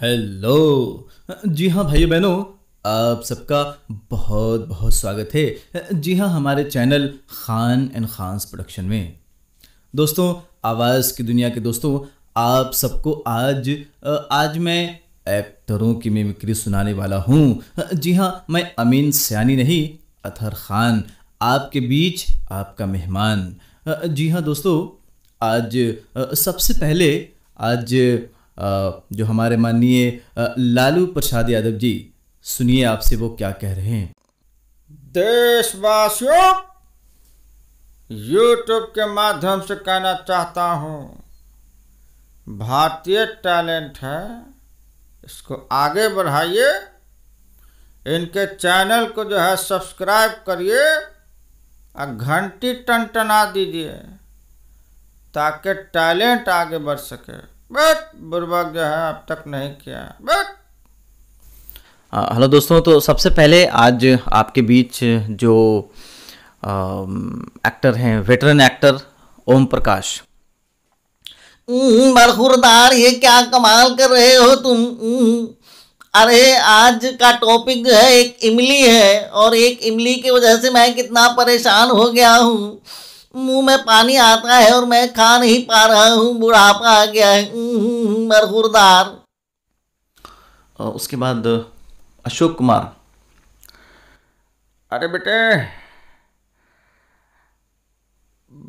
hello जी हाँ भाइयों बहनों आप सबका बहुत बहुत स्वागत है जी हाँ हमारे channel Khan and Khans production में दोस्तों आवाज़ की दुनिया के दोस्तों आप सबको आज आज मैं एक्टरों की मिमिक्री सुनाने वाला हूँ जी हाँ मैं अमीन सयानी नहीं अथर खान आपके बीच आपका मेहमान जी हाँ दोस्तों आज सबसे पहले आज जो हमारे माननीय लालू प्रसाद यादव जी सुनिए आपसे वो क्या कह रहे हैं देशवासियों यूट्यूब के माध्यम से कहना चाहता हूँ भारतीय टैलेंट है इसको आगे बढ़ाइए इनके चैनल को जो है सब्सक्राइब करिए और घंटी टन टना दीजिए ताकि टैलेंट आगे बढ़ सके बट दुर्भाग्य है अब तक नहीं किया बट हेलो दोस्तों तो सबसे पहले आज आपके बीच जो आ, एक्टर हैं वेटरन एक्टर ओम प्रकाश बरखुरदार ये क्या कमाल कर रहे हो तुम अरे आज का टॉपिक जो है एक इमली है और एक इमली की वजह से मैं कितना परेशान हो गया हूँ मुंह में पानी आता है और मैं खा नहीं पा रहा हूँ बुढ़ापा आ गया है हम्म, मरहुरदार उसके बाद अशोक कुमार अरे बेटे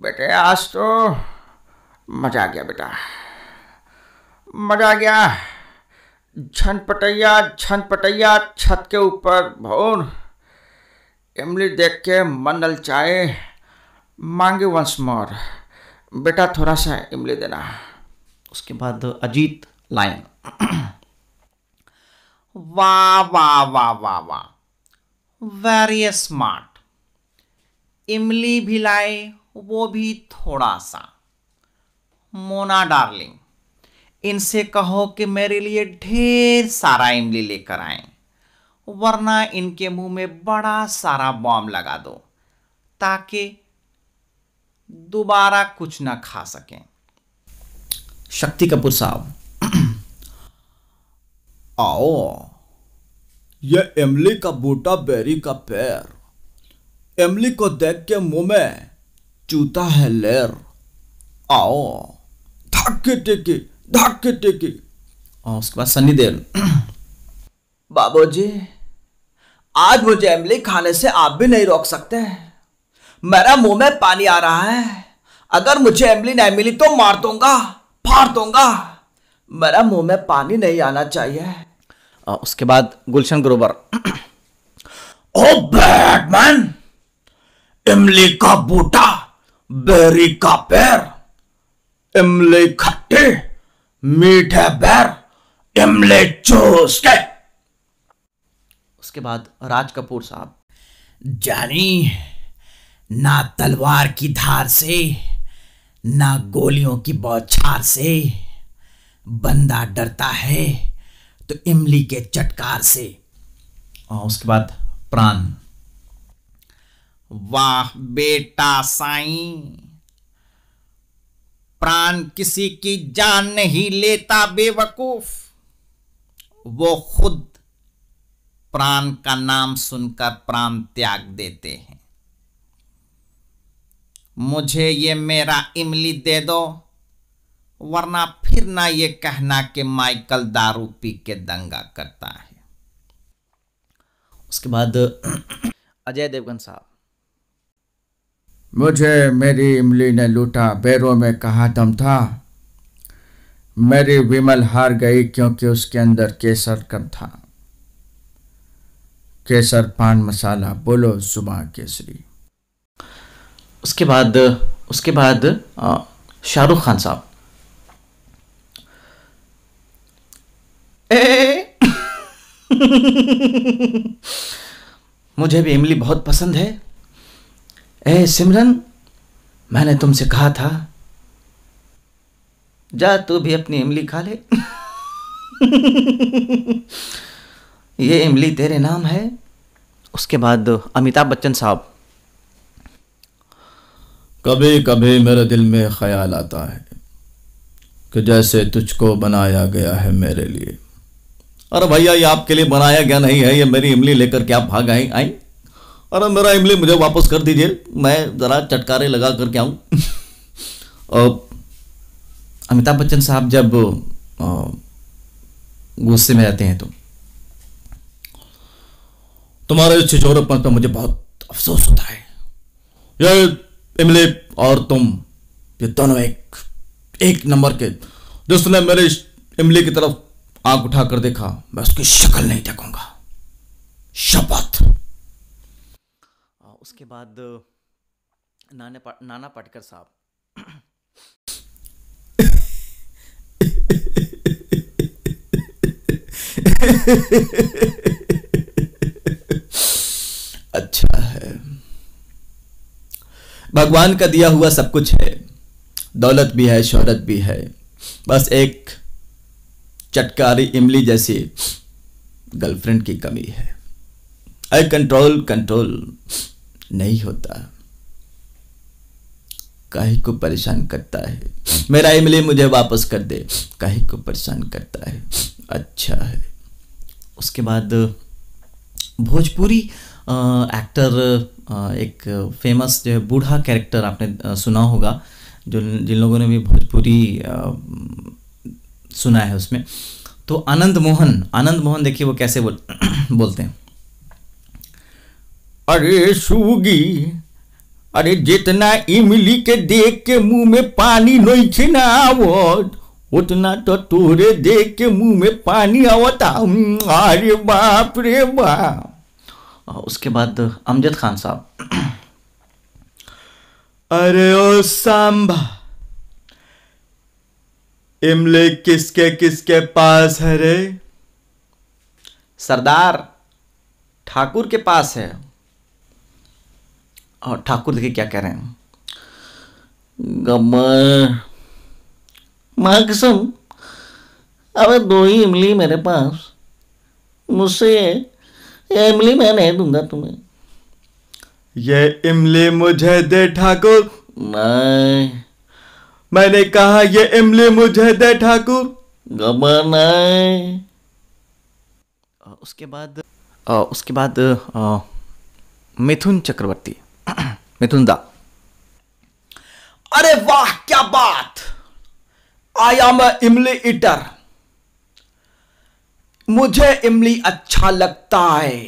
बेटे आज तो मजा आ गया बेटा मजा आ गया झन पटैया झन पटैया छत के ऊपर भोर इमली देख के मन ललचाए मांगे वंस मोर बेटा थोड़ा सा इमली देना उसके बाद अजीत लाइन वाह वाह वाह वाह वाह वेरी स्मार्ट इमली भी लाए वो भी थोड़ा सा मोना डार्लिंग इनसे कहो कि मेरे लिए ढेर सारा इमली लेकर आए वरना इनके मुंह में बड़ा सारा बॉम्ब लगा दो ताकि दोबारा कुछ ना खा सकें शक्ति कपूर साहब आओ ये इमली का बूटा बेरी का पैर इमली को देख के मुंह में चूता है लेर आओ धक्के टेके धक्के टेके और उसके बाद सनी देव बाबूजी आज मुझे इमली खाने से आप भी नहीं रोक सकते हैं मेरा मुंह में पानी आ रहा है अगर मुझे एमली नहीं मिली तो मार दूंगा फाड़ दूंगा मेरा मुंह में पानी नहीं आना चाहिए आ, उसके बाद गुलशन ग्रोवर ओ बैटमैन इमली का बूटा बेरी का पैर इमली खट्टी मीठे बैर इमली चूस के उसके बाद राज कपूर साहब जानी ना तलवार की धार से ना गोलियों की बौछार से बंदा डरता है तो इमली के चटकार से और उसके बाद प्राण वाह बेटा साईं प्राण किसी की जान नहीं लेता बेवकूफ वो खुद प्राण का नाम सुनकर प्राण त्याग देते हैं मुझे ये मेरा इमली दे दो वरना फिर ना ये कहना कि माइकल दारू पी के दंगा करता है उसके बाद अजय देवगन साहब मुझे मेरी इमली ने लूटा बैरों में कहा दम था मेरी विमल हार गई क्योंकि उसके अंदर केसर कम था केसर पान मसाला बोलो जुबा केसरी उसके बाद उसके बाद शाहरुख खान साहब मुझे भी इमली बहुत पसंद है ए सिमरन मैंने तुमसे कहा था जा तू भी अपनी इमली खा ले ये इमली तेरे नाम है उसके बाद अमिताभ बच्चन साहब कभी कभी मेरे दिल में ख्याल आता है कि जैसे तुझको बनाया गया है मेरे लिए अरे भैया ये आपके लिए बनाया गया नहीं है ये मेरी इमली लेकर के आप भाग आई आई अरे मेरा इमली मुझे वापस कर दीजिए मैं ज़रा चटकारे लगा करके आऊँ और अमिताभ बच्चन साहब जब गुस्से में रहते हैं तो तुम्हारे छिछोरे पर मुझे बहुत अफसोस होता है ये इमले और तुम ये दोनों एक एक नंबर के जिसने ने मेरे इमली की तरफ आंख उठा कर देखा मैं उसकी शक्ल नहीं देखूंगा शपथ उसके बाद नाना पा, नाना पाटकर साहब भगवान का दिया हुआ सब कुछ है दौलत भी है शोहरत भी है बस एक चटकारी इमली जैसी गर्लफ्रेंड की कमी है अरे कंट्रोल कंट्रोल नहीं होता काहे को परेशान करता है मेरा इमली मुझे वापस कर दे काहे को परेशान करता है अच्छा है उसके बाद भोजपुरी एक्टर एक फेमस जो है बूढ़ा कैरेक्टर आपने सुना होगा जो जिन लोगों ने भी भोजपुरी सुना है उसमें तो आनंद मोहन आनंद मोहन देखिए वो कैसे बोल बोलते हैं अरे सूगी अरे जितना इमली के देख के मुंह में पानी थी ना आवत उतना तो तोरे देख के मुंह में पानी आवता हम्म, अरे बाप रे बाप उसके बाद अमजद खान साहब अरे ओ सांबा इमले किसके किसके पास है रे सरदार ठाकुर के पास है और ठाकुर देखिए क्या कह रहे हैं गम्मा माँ किसम अबे दो ही इमली मेरे पास मुझसे ये इमली मैं नहीं दूंगा तुम्हें ये इमली मुझे दे ठाकुर नहीं मैंने कहा ये इमली मुझे दे ठाकुर गबर नहीं उसके बाद आ, उसके बाद आ, मिथुन चक्रवर्ती मिथुन दा अरे वाह क्या बात आई एम इमली इटर मुझे इमली अच्छा लगता है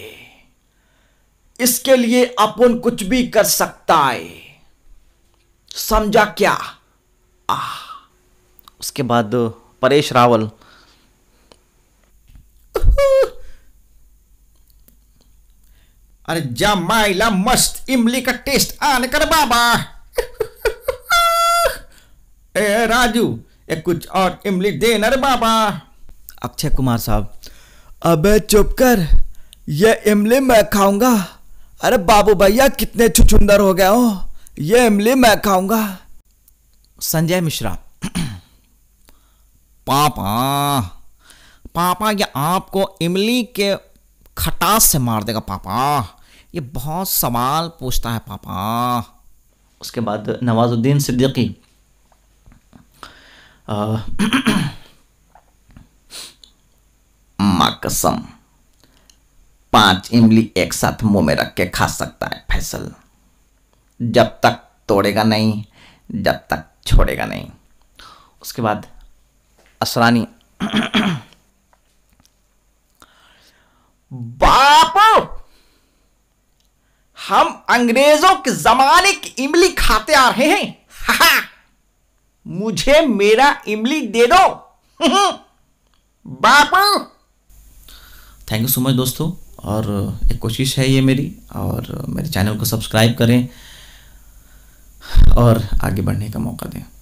इसके लिए अपन कुछ भी कर सकता है समझा क्या आ उसके बाद परेश रावल अरे जा माइला मस्त इमली का टेस्ट आने कर बाबा ए राजू ए कुछ और इमली देना रे बाबा अक्षय कुमार साहब अबे चुप कर ये इमली मैं खाऊंगा अरे बाबू भैया कितने छुछुंदर हो गए हो ये इमली मैं खाऊंगा संजय मिश्रा पापा पापा ये आपको इमली के खटास से मार देगा पापा ये बहुत सवाल पूछता है पापा उसके बाद नवाजुद्दीन सिद्दीकी माकसम पांच इमली एक साथ मुंह में रख के खा सकता है फैसल जब तक तोड़ेगा नहीं जब तक छोड़ेगा नहीं उसके बाद असरानी बाप हम अंग्रेजों के जमाने की इमली खाते आ रहे हैं मुझे मेरा इमली दे दो बापू थैंक यू सो मच दोस्तों और एक कोशिश है ये मेरी और मेरे चैनल को सब्सक्राइब करें और आगे बढ़ने का मौका दें